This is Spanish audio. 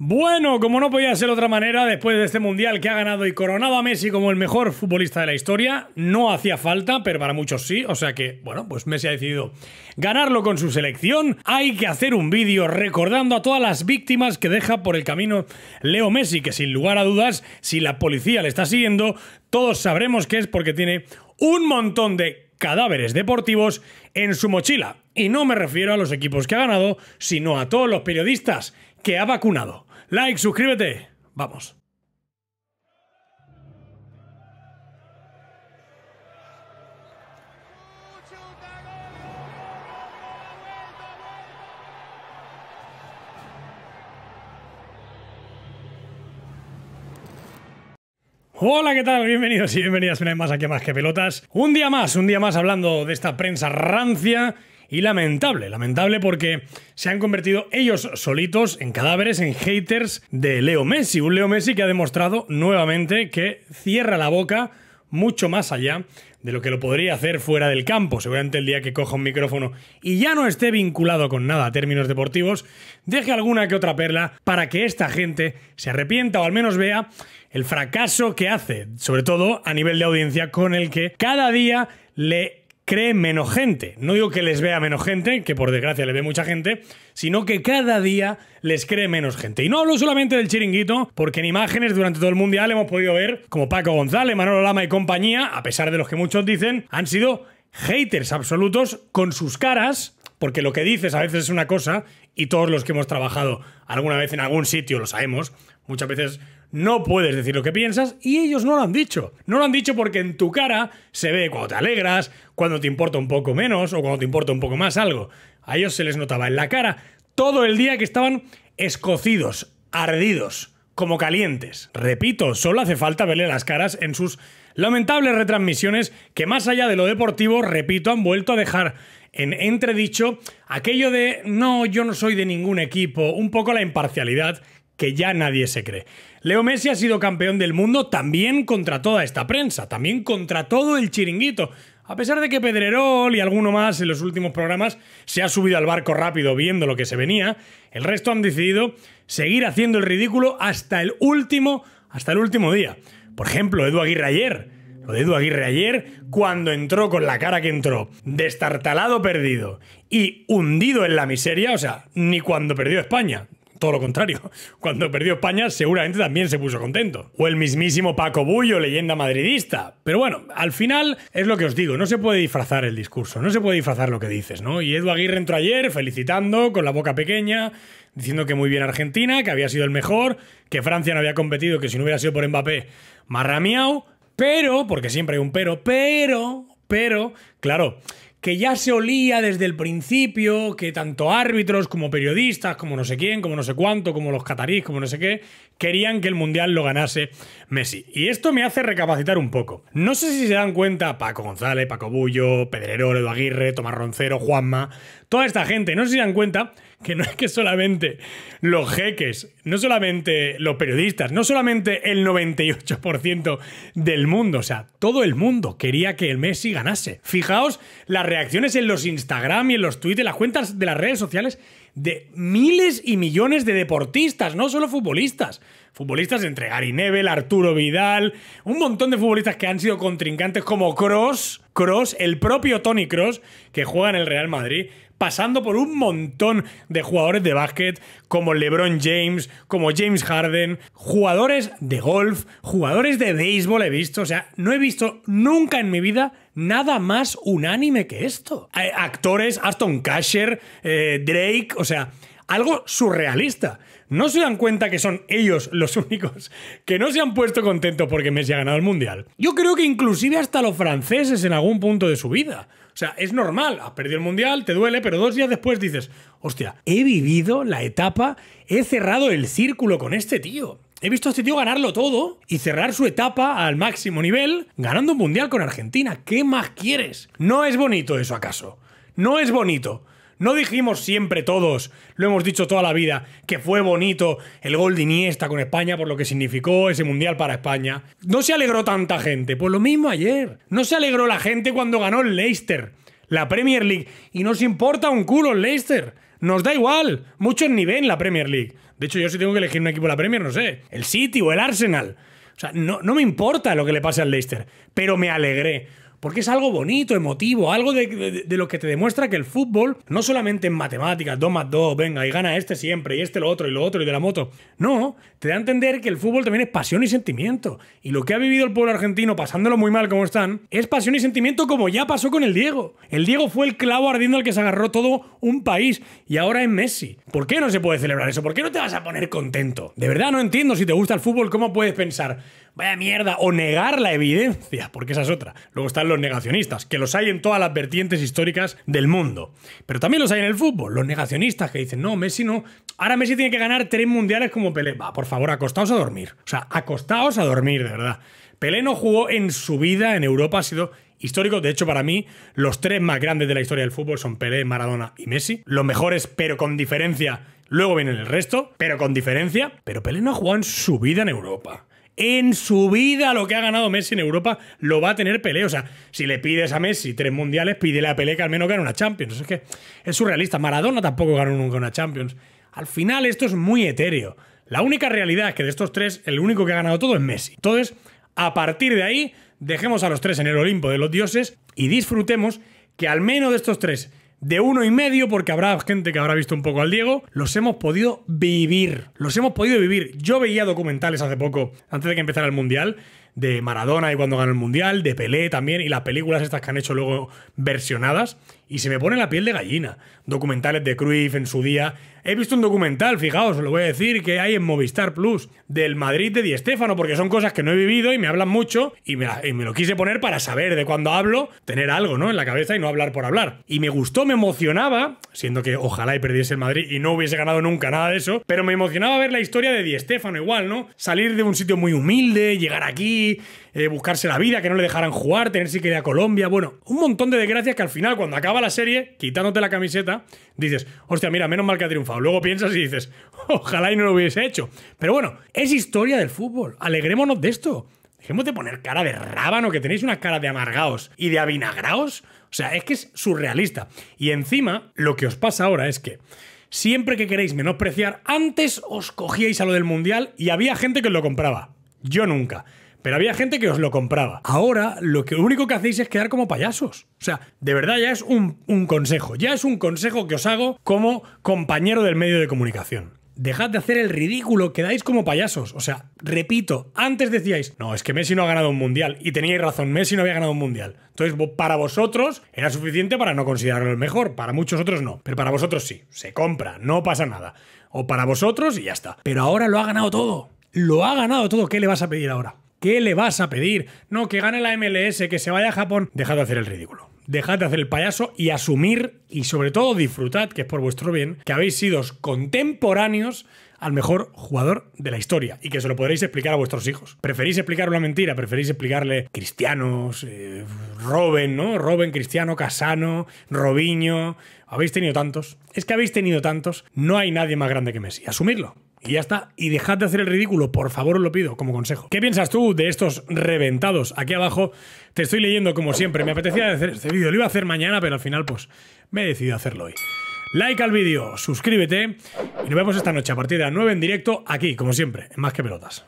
Bueno, como no podía ser de otra manera, después de este mundial que ha ganado y coronado a Messi como el mejor futbolista de la historia, no hacía falta, pero para muchos sí. O sea que, bueno, pues Messi ha decidido ganarlo con su selección. Hay que hacer un vídeo recordando a todas las víctimas que deja por el camino Leo Messi, que sin lugar a dudas, si la policía le está siguiendo, todos sabremos que es porque tiene un montón de cadáveres deportivos en su mochila. Y no me refiero a los equipos que ha ganado, sino a todos los periodistas que ha vacunado. Like, suscríbete. Vamos. Hola, ¿qué tal? Bienvenidos y bienvenidas una vez más aquí a Más que Pelotas. Un día más, un día más hablando de esta prensa rancia y lamentable. Lamentable porque se han convertido ellos solitos en cadáveres, en haters de Leo Messi. Un Leo Messi que ha demostrado nuevamente que cierra la boca mucho más allá de lo que lo podría hacer fuera del campo. Seguramente el día que coja un micrófono y ya no esté vinculado con nada a términos deportivos, deje alguna que otra perla para que esta gente se arrepienta o al menos vea el fracaso que hace, sobre todo a nivel de audiencia, con el que cada día le cree menos gente. No digo que les vea menos gente, que por desgracia le ve mucha gente, sino que cada día les cree menos gente. Y no hablo solamente del chiringuito, porque en imágenes durante todo el Mundial hemos podido ver como Paco González, Manolo Lama y compañía, a pesar de los que muchos dicen, han sido haters absolutos con sus caras, porque lo que dices a veces es una cosa, y todos los que hemos trabajado alguna vez en algún sitio lo sabemos, muchas veces no puedes decir lo que piensas y ellos no lo han dicho. No lo han dicho porque en tu cara se ve cuando te alegras, cuando te importa un poco menos o cuando te importa un poco más algo. A ellos se les notaba en la cara todo el día que estaban escocidos, ardidos, como calientes. Repito, solo hace falta verle las caras en sus lamentables retransmisiones que más allá de lo deportivo, repito, han vuelto a dejar en entredicho aquello de no, yo no soy de ningún equipo, un poco la imparcialidad que ya nadie se cree. Leo Messi ha sido campeón del mundo también contra toda esta prensa, también contra todo el chiringuito. A pesar de que Pedrerol y alguno más en los últimos programas se ha subido al barco rápido viendo lo que se venía, el resto han decidido seguir haciendo el ridículo hasta el último, hasta el último día. Por ejemplo, Edu Aguirre ayer. Lo de Edu Aguirre ayer, cuando entró con la cara que entró, destartalado perdido y hundido en la miseria, o sea, ni cuando perdió España, todo lo contrario, cuando perdió España seguramente también se puso contento. O el mismísimo Paco Bullo, leyenda madridista. Pero bueno, al final es lo que os digo, no se puede disfrazar el discurso, no se puede disfrazar lo que dices, ¿no? Y Edu Aguirre entró ayer felicitando con la boca pequeña, diciendo que muy bien Argentina, que había sido el mejor, que Francia no había competido, que si no hubiera sido por Mbappé, marramiao, pero, porque siempre hay un pero, pero, pero, claro, que ya se olía desde el principio que tanto árbitros como periodistas, como no sé quién, como no sé cuánto, como los catarís, como no sé qué, querían que el Mundial lo ganase Messi. Y esto me hace recapacitar un poco. No sé si se dan cuenta Paco González, Paco Bullo, Pedrerol, Edu Aguirre, Tomás Roncero, Juanma, toda esta gente, no se dan cuenta que no es que solamente los jeques, no solamente los periodistas, no solamente el 98% del mundo, o sea, todo el mundo quería que el Messi ganase. Fijaos las reacciones en los Instagram y en los Twitter, las cuentas de las redes sociales de miles y millones de deportistas, no solo futbolistas. Futbolistas entre Gary Neville, Arturo Vidal, un montón de futbolistas que han sido contrincantes como Cross, Cross, el propio Tony Cross, que juega en el Real Madrid pasando por un montón de jugadores de básquet, como LeBron James, como James Harden, jugadores de golf, jugadores de béisbol he visto, o sea, no he visto nunca en mi vida nada más unánime que esto. Actores, Aston Casher, eh, Drake, o sea, algo surrealista. No se dan cuenta que son ellos los únicos que no se han puesto contentos porque Messi ha ganado el Mundial. Yo creo que inclusive hasta los franceses en algún punto de su vida. O sea, es normal, has perdido el Mundial, te duele, pero dos días después dices, hostia, he vivido la etapa, he cerrado el círculo con este tío. He visto a este tío ganarlo todo y cerrar su etapa al máximo nivel ganando un mundial con Argentina. ¿Qué más quieres? No es bonito eso acaso. No es bonito. No dijimos siempre todos, lo hemos dicho toda la vida, que fue bonito el gol de Iniesta con España por lo que significó ese mundial para España. No se alegró tanta gente, pues lo mismo ayer. No se alegró la gente cuando ganó el Leicester, la Premier League, y nos importa un culo el Leicester. Nos da igual, muchos ni ven la Premier League. De hecho, yo si tengo que elegir un equipo de la Premier, no sé, el City o el Arsenal. O sea, no me importa lo que le pase al Leicester, pero me alegré. Porque es algo bonito, emotivo, algo de, lo que te demuestra que el fútbol, no solamente en matemáticas, 2 más 2, venga, y gana este siempre, y este lo otro, y lo otro, y de la moto. No, te da a entender que el fútbol también es pasión y sentimiento. Y lo que ha vivido el pueblo argentino, pasándolo muy mal como están, es pasión y sentimiento como ya pasó con el Diego. El Diego fue el clavo ardiendo al que se agarró todo un país, y ahora es Messi. ¿Por qué no se puede celebrar eso? ¿Por qué no te vas a poner contento? De verdad no entiendo si te gusta el fútbol, ¿cómo puedes pensar? vaya mierda, o negar la evidencia, porque esa es otra. Luego están los negacionistas, que los hay en todas las vertientes históricas del mundo. Pero también los hay en el fútbol, los negacionistas que dicen, no, Messi no, ahora Messi tiene que ganar tres mundiales como Pelé. Va, por favor, acostaos a dormir. O sea, acostaos a dormir, de verdad. Pelé no jugó en su vida en Europa, ha sido histórico. De hecho, para mí, los tres más grandes de la historia del fútbol son Pelé, Maradona y Messi. Los mejores, pero con diferencia. Luego vienen el resto, pero con diferencia. Pero Pelé no ha jugado en su vida en Europa en su vida lo que ha ganado Messi en Europa lo va a tener Pelé. O sea, si le pides a Messi tres mundiales, pídele a Pelé que al menos gane una Champions. Es que es surrealista. Maradona tampoco ganó nunca una Champions. Al final esto es muy etéreo. La única realidad es que de estos tres, el único que ha ganado todo es Messi. Entonces, a partir de ahí, dejemos a los tres en el Olimpo de los dioses y disfrutemos que al menos de estos tres de uno y medio, porque habrá gente que habrá visto un poco al Diego, los hemos podido vivir. Los hemos podido vivir. Yo veía documentales hace poco, antes de que empezara el Mundial, de Maradona y cuando ganó el Mundial, de Pelé también, y las películas estas que han hecho luego versionadas y se me pone la piel de gallina. Documentales de Cruyff en su día. He visto un documental, fijaos, os lo voy a decir, que hay en Movistar Plus del Madrid de Di Stéfano, porque son cosas que no he vivido y me hablan mucho y me, lo quise poner para saber de cuando hablo, tener algo, ¿no? En la cabeza y no hablar por hablar. Y me gustó, me emocionaba, siendo que ojalá y perdiese el Madrid y no hubiese ganado nunca nada de eso, pero me emocionaba ver la historia de Di Stéfano igual, ¿no? Salir de un sitio muy humilde, llegar aquí eh, buscarse la vida, que no le dejaran jugar, tenerse que ir a Colombia, bueno, un montón de desgracias que al final, cuando acaba la serie, quitándote la camiseta, dices, hostia, mira, menos mal que ha triunfado. Luego piensas y dices, ojalá y no lo hubiese hecho. Pero bueno, es historia del fútbol, alegrémonos de esto. Dejemos de poner cara de rábano, que tenéis una cara de amargaos y de avinagraos. O sea, es que es surrealista. Y encima, lo que os pasa ahora es que siempre que queréis menospreciar, antes os cogíais a lo del mundial y había gente que lo compraba. Yo nunca. Pero había gente que os lo compraba. Ahora lo, único que hacéis es quedar como payasos. O sea, de verdad ya es un, un consejo. Ya es un consejo que os hago como compañero del medio de comunicación dejad de hacer el ridículo, quedáis como payasos. O sea, repito, antes decíais, no, es que Messi no ha ganado un mundial. Y teníais razón, Messi no había ganado un mundial. Entonces, para vosotros era suficiente para no considerarlo el mejor, para muchos otros no. Pero para vosotros sí, se compra, no pasa nada. O para vosotros y ya está. Pero ahora lo ha ganado todo. Lo ha ganado todo, ¿qué le vas a pedir ahora? ¿Qué le vas a pedir? No, que gane la MLS, que se vaya a Japón. Dejad de hacer el ridículo. Dejad de hacer el payaso y asumir y sobre todo disfrutad, que es por vuestro bien, que habéis sido contemporáneos al mejor jugador de la historia y que se lo podréis explicar a vuestros hijos. Preferís explicar una mentira, preferís explicarle cristianos, eh, ¿no? Robin, Cristiano, Casano, Robinho. Habéis tenido tantos. Es que habéis tenido tantos. No hay nadie más grande que Messi. Asumirlo. Y ya está. Y dejad de hacer el ridículo, por favor os lo pido como consejo. ¿Qué piensas tú de estos reventados? Aquí abajo te estoy leyendo como siempre. Me apetecía hacer este vídeo. Lo iba a hacer mañana, pero al final pues me he decidido hacerlo hoy. Like al vídeo, suscríbete y nos vemos esta noche a partir de las 9 en directo aquí, como siempre, en Más que Pelotas.